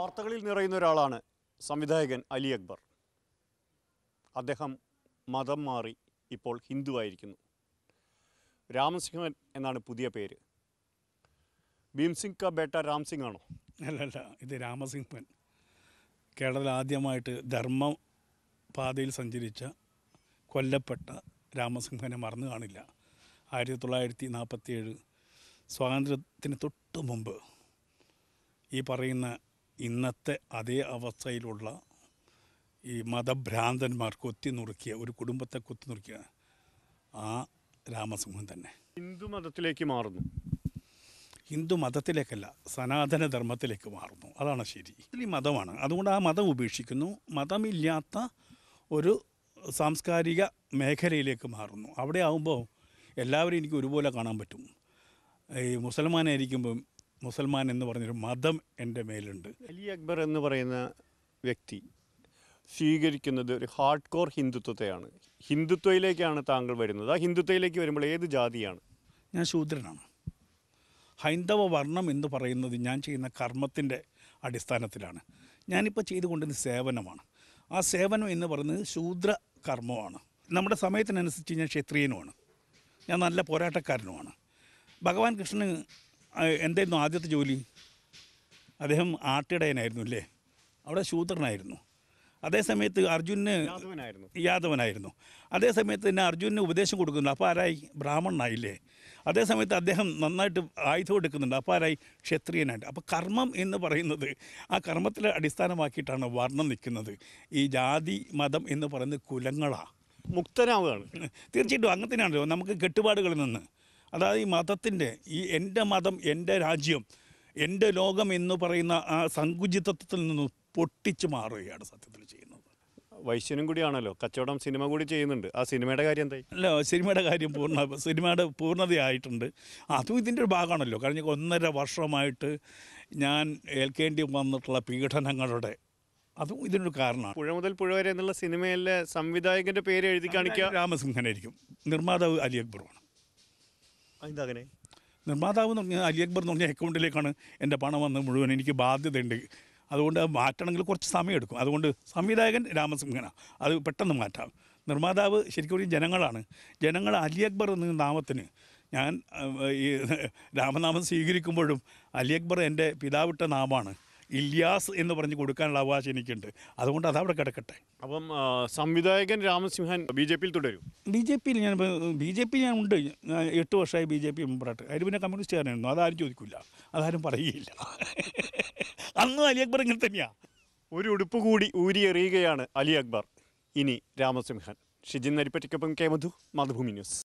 വാർത്തകളിൽ നിറയുന്ന ഒരാളാണ് സംവിധായകൻ അലി അക്ബർ അദ്ദേഹം മതം മാറി ഇപ്പോൾ ഹിന്ദുവായിരിക്കുന്നു രാമസിംഹൻ എന്നാണ് പുതിയ പേര് ഭീംസിംഗ് ക ബേട്ട രാംസിംഗ് ആണോ അല്ലല്ല ഇത് രാമസിംഹൻ കേരളത്തിൽ ആദ്യമായിട്ട് ധർമ്മ പാതയിൽ സഞ്ചരിച്ച കൊല്ലപ്പെട്ട രാമസിംഹനെ മറന്നു കാണില്ല ആയിരത്തി തൊള്ളായിരത്തി ഏഴ് സ്വാതന്ത്ര്യത്തിന് തൊട്ട് മുമ്പ് ഈ പറയുന്ന ഇന്നത്തെ അതേ അവസ്ഥയിലുള്ള ഈ മതഭ്രാന്തന്മാർ നുറുക്കിയ ഒരു കുടുംബത്തെ കൊത്തി നുറുക്കിയ ആ രാമസിംഹൻ തന്നെ ഹിന്ദു മതത്തിലേക്ക് മാറുന്നു ഹിന്ദു മതത്തിലേക്കല്ല സനാതന ധർമ്മത്തിലേക്ക് മാറുന്നു അതാണ് ശരി ഈ മതമാണ് അതുകൊണ്ട് ആ മതം ഉപേക്ഷിക്കുന്നു മതമില്ലാത്ത ഒരു സാംസ്കാരിക മേഖലയിലേക്ക് മാറുന്നു അവിടെ ആവുമ്പോൾ എല്ലാവരും എനിക്ക് ഒരുപോലെ കാണാൻ പറ്റും ഈ മുസൽമാനായിരിക്കുമ്പം മുസൽമാൻ എന്ന് പറഞ്ഞൊരു മതം എൻ്റെ മേലുണ്ട് അലി അക്ബർ എന്ന് പറയുന്ന വ്യക്തി സ്വീകരിക്കുന്നത് ഒരു ഹാർഡ് കോർ ഹിന്ദുത്വത്തെയാണ് ഹിന്ദുത്വയിലേക്കാണ് താങ്കൾ വരുന്നത് ആ ഹിന്ദുത്വയിലേക്ക് വരുമ്പോൾ ഏത് ജാതിയാണ് ഞാൻ ശൂദ്രനാണ് ഹൈന്ദവ വർണ്ണം എന്ന് പറയുന്നത് ഞാൻ ചെയ്യുന്ന കർമ്മത്തിൻ്റെ അടിസ്ഥാനത്തിലാണ് ഞാനിപ്പോൾ ചെയ്തുകൊണ്ടിരുന്ന സേവനമാണ് ആ സേവനം എന്ന് പറയുന്നത് ശൂദ്ര കർമ്മമാണ് നമ്മുടെ സമയത്തിനനുസരിച്ച് ഞാൻ ക്ഷത്രിയനുമാണ് ഞാൻ നല്ല പോരാട്ടക്കാരനുമാണ് ഭഗവാൻ കൃഷ്ണന് എന്തായിരുന്നു ആദ്യത്തെ ജോലി അദ്ദേഹം ആട്ടിടയനായിരുന്നു അല്ലേ അവിടെ ശൂദ്രനായിരുന്നു അതേസമയത്ത് അർജുന് യാദവനായിരുന്നു അതേസമയത്ത് തന്നെ അർജുനന് ഉപദേശം കൊടുക്കുന്നുണ്ട് അപ്പോൾ ആരായി ബ്രാഹ്മണനായില്ലേ അതേസമയത്ത് അദ്ദേഹം നന്നായിട്ട് ആയുധം എടുക്കുന്നുണ്ട് അപ്പോൾ ആരായി ക്ഷത്രിയനായിട്ട് അപ്പോൾ കർമ്മം എന്ന് പറയുന്നത് ആ കർമ്മത്തിലെ അടിസ്ഥാനമാക്കിയിട്ടാണ് വർണ്ണം നിൽക്കുന്നത് ഈ ജാതി മതം എന്ന് പറയുന്നത് കുലങ്ങളാണ് മുക്തനാവുകയാണ് തീർച്ചയായിട്ടും തന്നെയാണല്ലോ നമുക്ക് കെട്ടുപാടുകളിൽ നിന്ന് അതായത് ഈ മതത്തിൻ്റെ ഈ എൻ്റെ മതം എൻ്റെ രാജ്യം എൻ്റെ ലോകം എന്ന് പറയുന്ന ആ സങ്കുചിതത്വത്തിൽ നിന്ന് പൊട്ടിച്ചു മാറുകയാണ് സത്യത്തിൽ ചെയ്യുന്നത് വൈശ്യനും കൂടിയാണല്ലോ കച്ചവടം സിനിമ കൂടി ചെയ്യുന്നുണ്ട് ആ സിനിമയുടെ കാര്യം എന്തായി അല്ല സിനിമയുടെ കാര്യം പൂർണ്ണ സിനിമയുടെ പൂർണ്ണതയായിട്ടുണ്ട് അതും ഇതിൻ്റെ ഒരു ഭാഗമാണല്ലോ കഴിഞ്ഞ ഒന്നര വർഷമായിട്ട് ഞാൻ ഏൽക്കേണ്ടി വന്നിട്ടുള്ള പീഡനങ്ങളുടെ അതും ഇതിനൊരു കാരണമാണ് പുഴ മുതൽ പുഴ വരെ എന്നുള്ള സിനിമയിലെ സംവിധായകൻ്റെ പേര് എഴുതി കാണിക്കുക രാമസിംഹനായിരിക്കും നിർമ്മാതാവ് അലി അക്ബറുമാണ് എന്താ അങ്ങനെ നിർമ്മാതാവ് എന്ന് പറഞ്ഞാൽ അലി അക്ബർ എന്ന് പറഞ്ഞ അക്കൗണ്ടിലേക്കാണ് എൻ്റെ പണം വന്ന് മുഴുവൻ എനിക്ക് ബാധ്യതയുണ്ട് അതുകൊണ്ട് മാറ്റണമെങ്കിൽ കുറച്ച് സമയമെടുക്കും അതുകൊണ്ട് സംവിധായകൻ രാമസിംഹന അത് പെട്ടെന്ന് മാറ്റാം നിർമ്മാതാവ് ശരിക്കും പറഞ്ഞാൽ ജനങ്ങളാണ് ജനങ്ങൾ അലി അക്ബർ എന്ന നാമത്തിന് ഞാൻ ഈ രാമനാമം സ്വീകരിക്കുമ്പോഴും അലി അക്ബർ എൻ്റെ പിതാവിട്ട നാമാണ് ഇല്യാസ് എന്ന് പറഞ്ഞ് കൊടുക്കാനുള്ള അവകാശം എനിക്കുണ്ട് അതുകൊണ്ട് അവിടെ കിടക്കട്ടെ അപ്പം സംവിധായകൻ രാമസിംഹൻ ബി ജെ പിയിൽ തുടരും ബി ജെ പിയിൽ ഞാൻ ബി ജെ പി ഞാൻ ഉണ്ട് എട്ട് വർഷമായി ബി ജെ പി മെമ്പറായിട്ട് അതിന് പിന്നെ കമ്മ്യൂണിസ്റ്റുകാരനായിരുന്നു അതാരും ചോദിക്കില്ല അതാരും പറയുകയില്ല അന്ന് അലി അക്ബർ ഇങ്ങനെ തന്നെയാണ് ഒരു ഉടുപ്പ് കൂടി ഊരിയെറിയുകയാണ് അലി അക്ബർ ഇനി രാമസിംഹൻ ഷിജിൻ നരിപ്പറ്റിക്കൊപ്പം കെ മധു മാതൃഭൂമി ന്യൂസ്